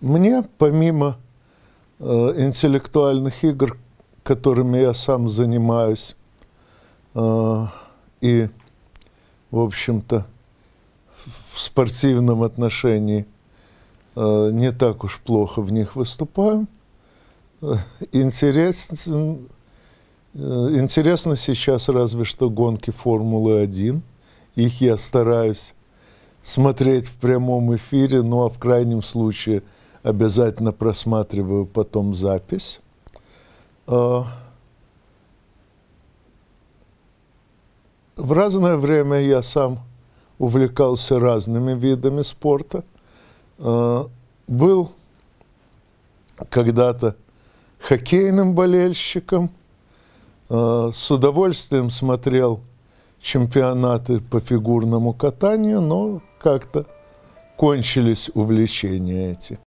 Мне, помимо э, интеллектуальных игр, которыми я сам занимаюсь, э, и, в общем-то, в спортивном отношении э, не так уж плохо в них выступаю, э, интересен, э, интересно сейчас разве что гонки Формулы-1. Их я стараюсь смотреть в прямом эфире, ну а в крайнем случае – обязательно просматриваю потом запись. А, в разное время я сам увлекался разными видами спорта. А, был когда-то хоккейным болельщиком, а, с удовольствием смотрел чемпионаты по фигурному катанию, но как-то кончились увлечения эти.